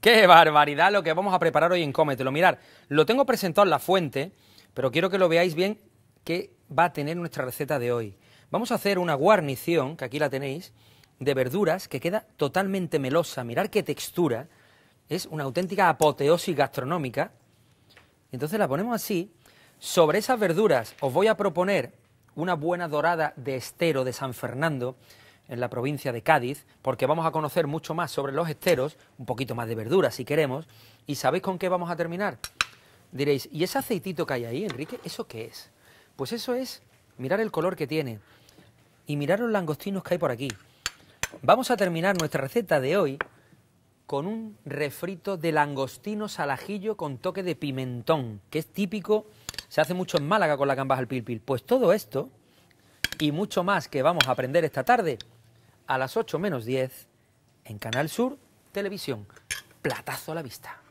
Qué barbaridad lo que vamos a preparar hoy en Cómetelo. Mirar, lo tengo presentado en la fuente, pero quiero que lo veáis bien ...qué va a tener nuestra receta de hoy. Vamos a hacer una guarnición, que aquí la tenéis, de verduras que queda totalmente melosa. Mirar qué textura. Es una auténtica apoteosis gastronómica. Entonces la ponemos así. Sobre esas verduras os voy a proponer una buena dorada de estero de San Fernando en la provincia de Cádiz, porque vamos a conocer mucho más sobre los esteros, un poquito más de verdura si queremos, y ¿sabéis con qué vamos a terminar? Diréis, ¿y ese aceitito que hay ahí, Enrique, eso qué es? Pues eso es, mirar el color que tiene y mirar los langostinos que hay por aquí. Vamos a terminar nuestra receta de hoy con un refrito de langostinos al ajillo con toque de pimentón, que es típico, se hace mucho en Málaga con la gambas al pilpil. Pues todo esto y mucho más que vamos a aprender esta tarde a las 8 menos 10 en Canal Sur Televisión. Platazo a la vista.